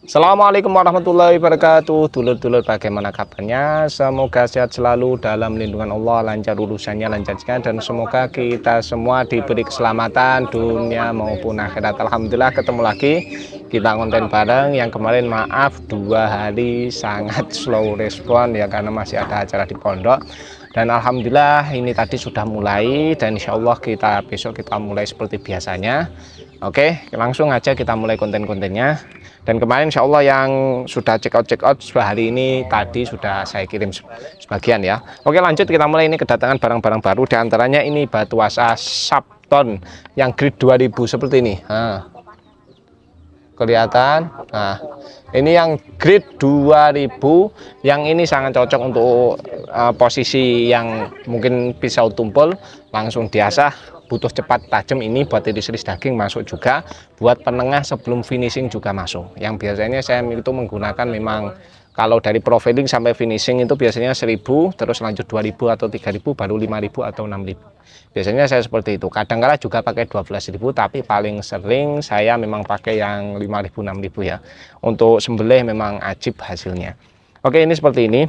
Assalamualaikum warahmatullahi wabarakatuh Dulur-dulur bagaimana kabarnya Semoga sehat selalu dalam lindungan Allah Lancar urusannya, lancar jika Dan semoga kita semua diberi keselamatan Dunia maupun akhirat Alhamdulillah ketemu lagi Kita konten bareng Yang kemarin maaf dua hari sangat slow respon Ya karena masih ada acara di pondok dan Alhamdulillah ini tadi sudah mulai dan insya Allah kita besok kita mulai seperti biasanya Oke, langsung aja kita mulai konten-kontennya. Dan kemarin insya Allah yang sudah check out check out hari ini tadi sudah saya kirim sebagian ya. Oke lanjut kita mulai ini kedatangan barang-barang baru. diantaranya ini batu asa Sabton yang grid 2000 seperti ini. Nah, kelihatan nah ini yang grade 2000 yang ini sangat cocok untuk uh, posisi yang mungkin pisau tumpul langsung diasah butuh cepat tajam ini buat iris-iris daging masuk juga buat penengah sebelum finishing juga masuk yang biasanya saya itu menggunakan memang kalau dari profiling sampai finishing itu biasanya 1000 terus lanjut 2000 atau 3000 baru 5000 atau 6000 biasanya saya seperti itu kadang kala juga pakai 12000 tapi paling sering saya memang pakai yang 5000 6000 ya untuk sembelih memang ajib hasilnya oke ini seperti ini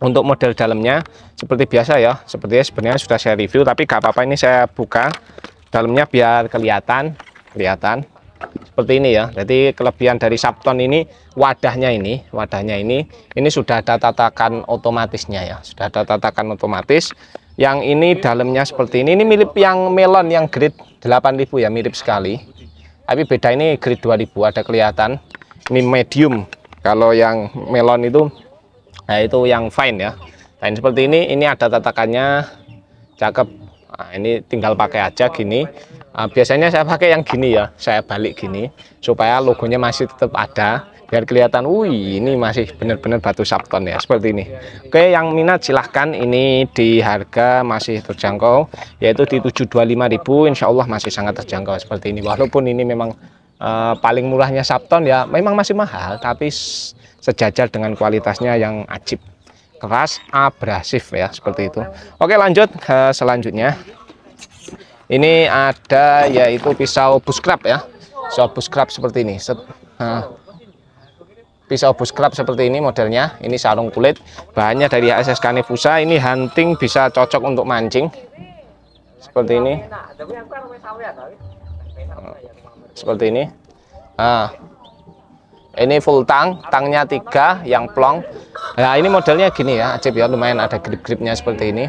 untuk model dalamnya seperti biasa ya sepertinya sebenarnya sudah saya review tapi gak apa-apa ini saya buka dalamnya biar kelihatan kelihatan seperti ini ya jadi kelebihan dari Sabton ini wadahnya ini wadahnya ini ini sudah ada tatakan otomatisnya ya sudah ada tatakan otomatis yang ini dalamnya seperti ini ini mirip yang melon yang grade 8000 ya mirip sekali tapi beda ini grade 2000 ada kelihatan ini medium kalau yang melon itu nah itu yang fine ya fine seperti ini ini ada tatakannya cakep nah, ini tinggal pakai aja gini Ah, biasanya saya pakai yang gini ya, saya balik gini supaya logonya masih tetap ada biar kelihatan. Wih, ini masih benar-benar batu sabton ya, seperti ini. Oke, yang minat silahkan. Ini di harga masih terjangkau, yaitu di tujuh lima ribu. insya Allah masih sangat terjangkau seperti ini. Walaupun ini memang uh, paling murahnya Sabton ya memang masih mahal tapi sejajar dengan kualitasnya yang ajib keras abrasif ya seperti itu oke lanjut eh, selanjutnya ini ada yaitu pisau buskrap ya pisau buskrap seperti ini Set, uh, pisau buskrap seperti ini modelnya ini sarung kulit bahannya dari HSS Canifusa ini hunting bisa cocok untuk mancing seperti ini seperti ini nah, ini full tang tangnya tiga yang plong nah ini modelnya gini ya Acep ya lumayan ada grip-gripnya seperti ini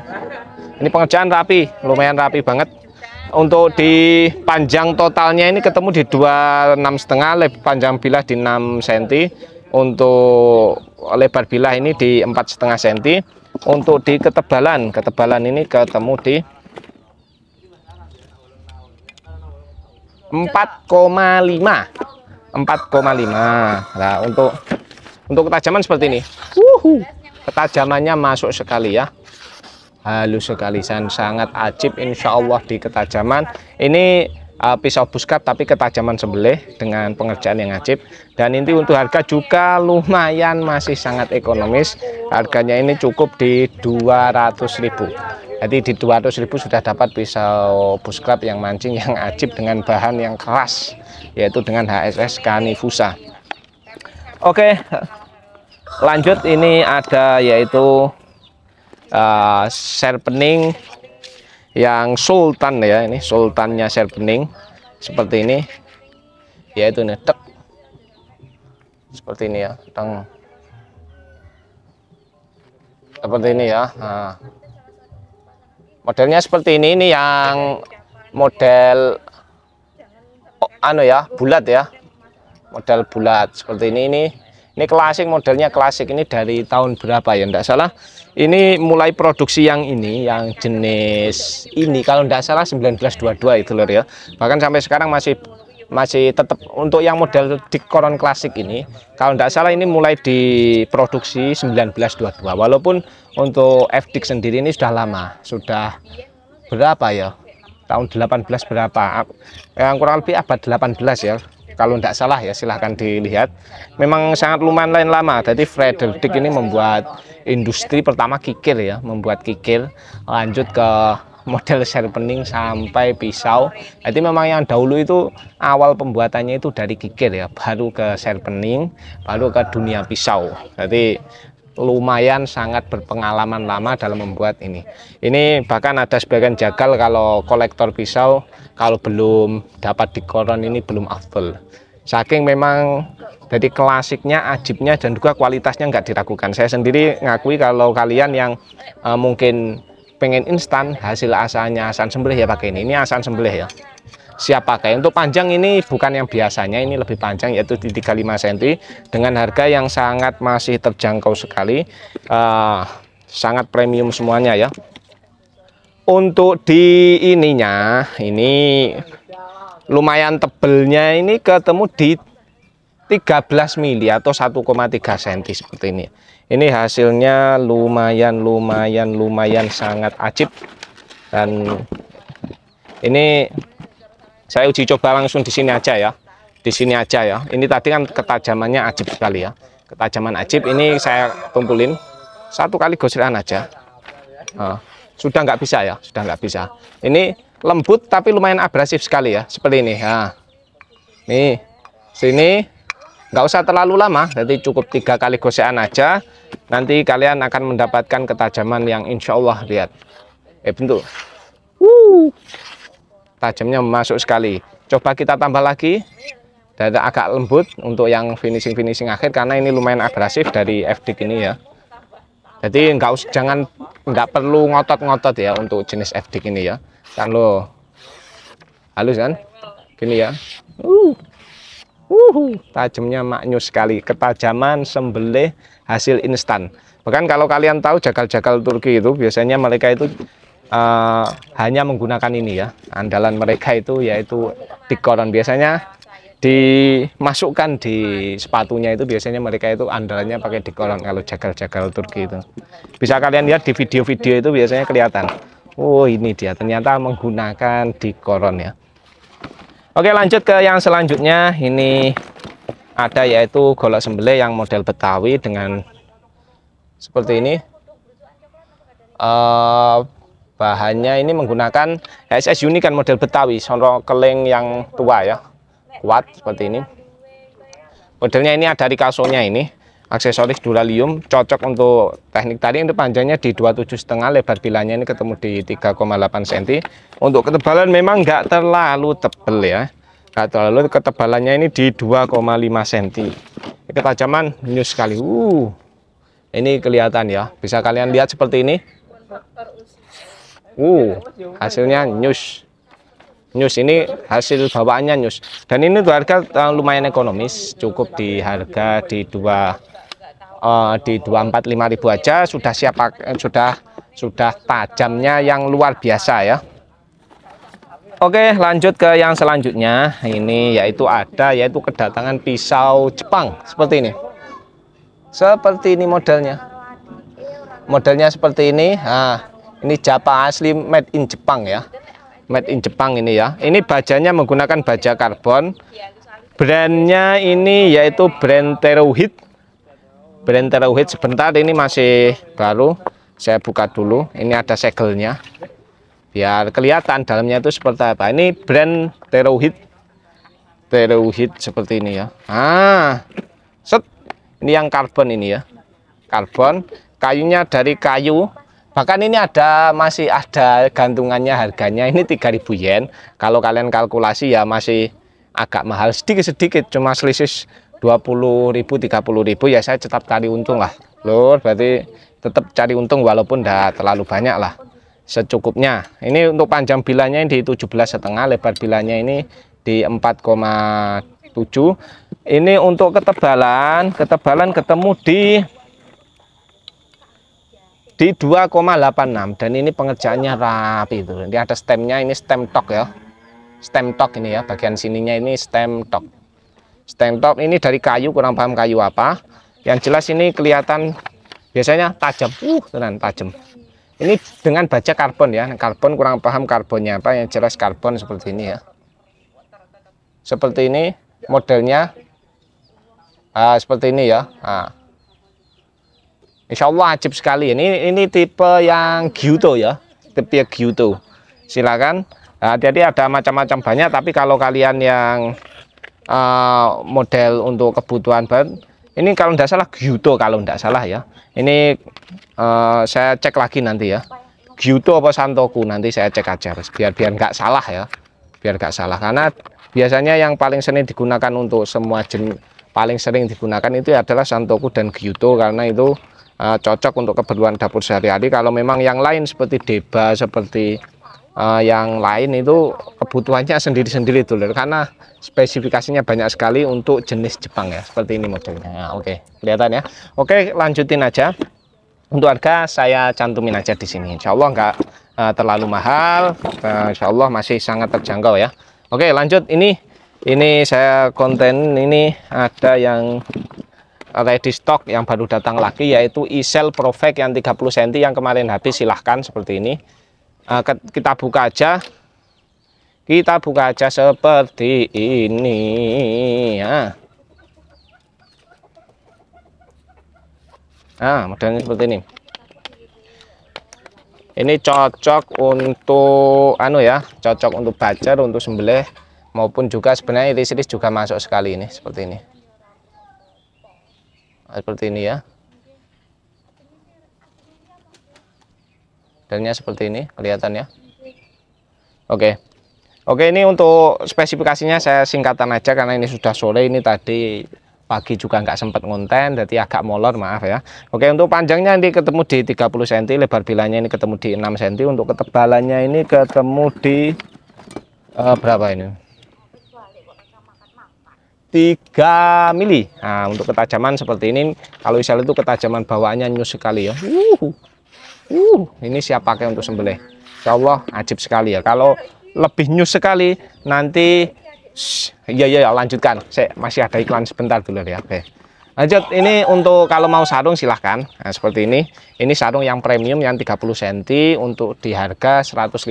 ini pengerjaan rapi lumayan rapi banget untuk di panjang totalnya ini ketemu di dua enam setengah lebar panjang bilah di 6 cm untuk lebar bilah ini di empat setengah cm untuk di ketebalan ketebalan ini ketemu di 4,5 4,5 nah untuk untuk ketajaman seperti ini Wuhu, ketajamannya masuk sekali ya halus sekali dan sangat ajib insya Allah di ketajaman ini uh, pisau buskat tapi ketajaman sebelah dengan pengerjaan yang ajib dan ini untuk harga juga lumayan masih sangat ekonomis harganya ini cukup di 200.000 jadi di 200.000 sudah dapat pisau buskat yang mancing yang ajib dengan bahan yang keras yaitu dengan HSS Canifusa oke lanjut ini ada yaitu Ah, serpening yang sultan ya ini sultannya serpening seperti ini yaitu netek seperti ini ya teng seperti ini ya nah. modelnya seperti ini ini yang model oh, anu ya bulat ya model bulat seperti ini ini ini klasik modelnya klasik ini dari tahun berapa ya enggak salah. Ini mulai produksi yang ini yang jenis ini kalau enggak salah 1922 itu lho ya. Bahkan sampai sekarang masih masih tetap untuk yang model di dikoron klasik ini kalau tidak salah ini mulai diproduksi 1922 walaupun untuk FDIC sendiri ini sudah lama sudah berapa ya tahun 18 berapa yang kurang lebih abad 18 ya kalau tidak salah ya silahkan dilihat memang sangat lumayan lain lama jadi Frederick ini membuat industri pertama kikir ya membuat kikir lanjut ke model sharpening sampai pisau jadi memang yang dahulu itu awal pembuatannya itu dari kikir ya baru ke sharpening baru ke dunia pisau jadi lumayan sangat berpengalaman lama dalam membuat ini ini bahkan ada sebagian jagal kalau kolektor pisau kalau belum dapat dikoron ini belum afdol saking memang jadi klasiknya ajibnya dan juga kualitasnya nggak diragukan saya sendiri ngakui kalau kalian yang uh, mungkin pengen instan hasil asalnya asan sembelih ya pakai ini ini asan sembelih ya siap pakai untuk panjang ini bukan yang biasanya ini lebih panjang yaitu di 35 cm dengan harga yang sangat masih terjangkau sekali uh, sangat premium semuanya ya untuk di ininya ini lumayan tebelnya ini ketemu di 13 mili atau 1,3 cm seperti ini ini hasilnya lumayan lumayan lumayan sangat ajib dan ini saya uji coba langsung di sini aja ya. Di sini aja ya. Ini tadi kan ketajamannya ajib sekali ya. Ketajaman ajib ini saya tumpulin satu kali gosiran aja. nah, sudah nggak bisa ya, sudah nggak bisa. Ini lembut tapi lumayan abrasif sekali ya, seperti ini. Nah, nih, sini nggak usah terlalu lama nanti cukup tiga kali gosian aja nanti kalian akan mendapatkan ketajaman yang insya Allah lihat eh bentuk Woo tajamnya masuk sekali coba kita tambah lagi dan agak lembut untuk yang finishing-finishing akhir karena ini lumayan abrasif dari fd ini ya jadi nggak us jangan enggak perlu ngotot-ngotot ya untuk jenis fd ini ya kan lo halus kan gini ya uh. uh tajamnya maknyus sekali ketajaman sembelih hasil instan bahkan kalau kalian tahu jagal-jagal Turki itu biasanya mereka itu uh, hanya menggunakan ini ya andalan mereka itu yaitu dikoron biasanya dimasukkan di sepatunya itu biasanya mereka itu andalannya pakai dikoron kalau jagal-jagal Turki itu bisa kalian lihat di video-video itu biasanya kelihatan oh ini dia ternyata menggunakan dikoron ya Oke lanjut ke yang selanjutnya ini ada yaitu golok sembelih yang model Betawi dengan seperti ini uh, bahannya ini menggunakan SS Unikan model Betawi sonro keling yang tua ya kuat seperti ini modelnya ini ada di kasurnya ini aksesoris duralium cocok untuk teknik tari untuk panjangnya di 27 setengah lebar bilanya ini ketemu di 3,8 cm untuk ketebalan memang nggak terlalu tebel ya nggak terlalu ketebalannya ini di 2,5 cm ketajaman new sekali uh ini kelihatan ya bisa kalian lihat seperti ini Uh, hasilnya nyus. Nyus ini hasil bawaannya nyus. Dan ini tuh harga uh, lumayan ekonomis, cukup di harga di dua uh, di ribu aja sudah siap eh, sudah sudah tajamnya yang luar biasa ya. Oke, lanjut ke yang selanjutnya. Ini yaitu ada yaitu kedatangan pisau Jepang seperti ini. Seperti ini modelnya. Modelnya seperti ini. Ah, ini Japa asli made in Jepang ya. Made in Jepang ini ya. Ini bajanya menggunakan baja karbon. Brandnya ini yaitu brand Terohit. Brand Terohit sebentar ini masih baru. Saya buka dulu. Ini ada segelnya. Biar kelihatan dalamnya itu seperti apa. Ini brand Terohit. Terohit seperti ini ya. Ah. Set. Ini yang karbon ini ya. Karbon. Kayunya dari kayu bahkan ini ada masih ada gantungannya harganya ini 3000 yen kalau kalian kalkulasi ya masih agak mahal sedikit-sedikit cuma selisih 20.000 30.000 ya saya tetap cari untung lah lur berarti tetap cari untung walaupun dah terlalu banyak lah secukupnya ini untuk panjang bilanya ini di 17 setengah lebar bilanya ini di 4,7 ini untuk ketebalan ketebalan ketemu di di 2,86 dan ini pengerjaannya rapi itu nanti ada stemnya ini stem tok ya stem tok ini ya bagian sininya ini stem tok stem tok ini dari kayu kurang paham kayu apa yang jelas ini kelihatan biasanya tajam uh tenan tajam ini dengan baja karbon ya karbon kurang paham karbonnya apa yang jelas karbon seperti ini ya seperti ini modelnya uh, seperti ini ya uh. Insya Allah ajib sekali. Ini ini tipe yang Gyuto ya, tipe Gyuto. Silakan. Nah, jadi ada macam-macam banyak. Tapi kalau kalian yang uh, model untuk kebutuhan ban, ini kalau tidak salah Gyuto kalau tidak salah ya. Ini uh, saya cek lagi nanti ya. Gyuto apa Santoku nanti saya cek aja biar biar nggak salah ya biar nggak salah karena biasanya yang paling sering digunakan untuk semua jenis paling sering digunakan itu adalah Santoku dan Gyuto karena itu uh, cocok untuk keperluan dapur sehari-hari kalau memang yang lain seperti deba seperti uh, yang lain itu kebutuhannya sendiri-sendiri dulu karena spesifikasinya banyak sekali untuk jenis Jepang ya seperti ini modelnya nah, oke okay. kelihatan ya oke okay, lanjutin aja untuk harga saya cantumin aja di sini Insya Allah enggak uh, eh, terlalu mahal uh, Insya Allah masih sangat terjangkau ya Oke lanjut ini ini saya konten ini ada yang ready stock yang baru datang lagi yaitu isel profek yang 30 cm yang kemarin habis silahkan seperti ini eh, kita buka aja kita buka aja seperti ini ya nah modelnya seperti ini ini cocok untuk anu ya cocok untuk bacer untuk sembelih maupun juga sebenarnya iris-iris juga masuk sekali ini seperti ini seperti ini ya Dannya seperti ini kelihatan ya oke okay. oke okay, ini untuk spesifikasinya saya singkatan aja karena ini sudah sore ini tadi pagi juga nggak sempat ngonten jadi agak molor maaf ya oke untuk panjangnya ini ketemu di 30 cm lebar bilanya ini ketemu di 6 cm untuk ketebalannya ini ketemu di uh, berapa ini 3 mili nah, untuk ketajaman seperti ini kalau misalnya itu ketajaman bawaannya nyus sekali ya uh, uh, ini siap pakai untuk sembelih Insya Allah ajib sekali ya kalau lebih nyus sekali nanti iya iya ya, lanjutkan saya masih ada iklan sebentar dulu ya oke lanjut ini untuk kalau mau sarung silahkan nah, seperti ini ini sarung yang premium yang 30 cm untuk di harga 150.000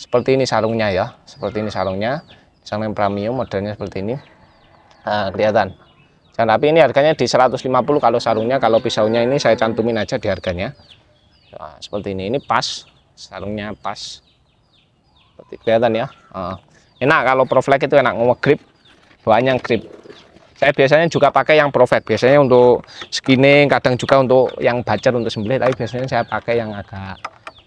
seperti ini sarungnya ya seperti ini sarungnya sarung yang premium modelnya seperti ini Ah, nah, kelihatan. Dan tapi ini harganya di 150 kalau sarungnya, kalau pisaunya ini saya cantumin aja di harganya. Nah, seperti ini, ini pas, sarungnya pas. Seperti kelihatan ya. Nah, enak kalau proflek itu enak ngomong grip, banyak grip. Saya biasanya juga pakai yang proflek, biasanya untuk skinning, kadang juga untuk yang bacer untuk sembelit. tapi biasanya saya pakai yang agak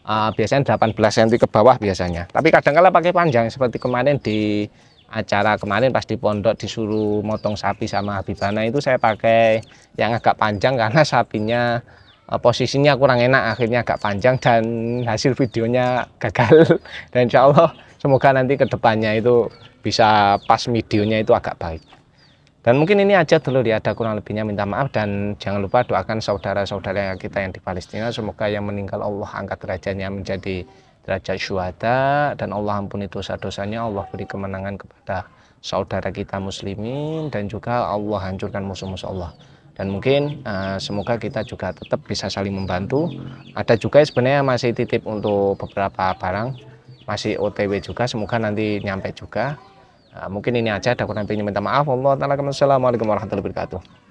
uh, biasanya 18 cm ke bawah biasanya. Tapi kadang kala pakai panjang seperti kemarin di acara kemarin pas di pondok disuruh motong sapi sama Habibana itu saya pakai yang agak panjang karena sapinya eh, posisinya kurang enak akhirnya agak panjang dan hasil videonya gagal dan insya Allah semoga nanti kedepannya itu bisa pas videonya itu agak baik dan mungkin ini aja dulu ya, ada kurang lebihnya minta maaf dan jangan lupa doakan saudara-saudara kita yang di Palestina semoga yang meninggal Allah angkat derajatnya menjadi derajat syuhada dan Allah ampuni dosa-dosanya, Allah beri kemenangan kepada saudara kita muslimin dan juga Allah hancurkan musuh-musuh Allah. Dan mungkin uh, semoga kita juga tetap bisa saling membantu. Ada juga sebenarnya masih titip untuk beberapa barang, masih OTW juga, semoga nanti nyampe juga. Nah, mungkin ini aja. Ada kurang lebihnya minta maaf. Wassalamualaikum warahmatullahi wabarakatuh.